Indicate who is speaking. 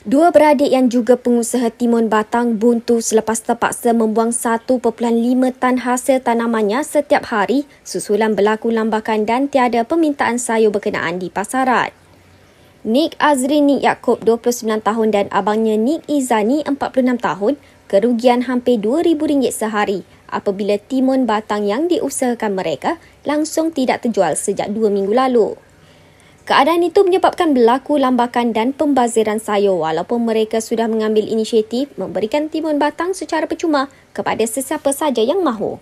Speaker 1: Dua beradik yang juga pengusaha timun batang buntu selepas terpaksa membuang 1.5 tan hasil tanamannya setiap hari susulan berlaku lambakan dan tiada permintaan sayur berkenaan di pasaran. Nick Azri Nick Yaakob 29 tahun dan abangnya Nick Izani 46 tahun kerugian hampir RM2,000 sehari apabila timun batang yang diusahakan mereka langsung tidak terjual sejak dua minggu lalu. Keadaan itu menyebabkan berlaku lambakan dan pembaziran sayur walaupun mereka sudah mengambil inisiatif memberikan timun batang secara percuma kepada sesiapa saja yang mahu.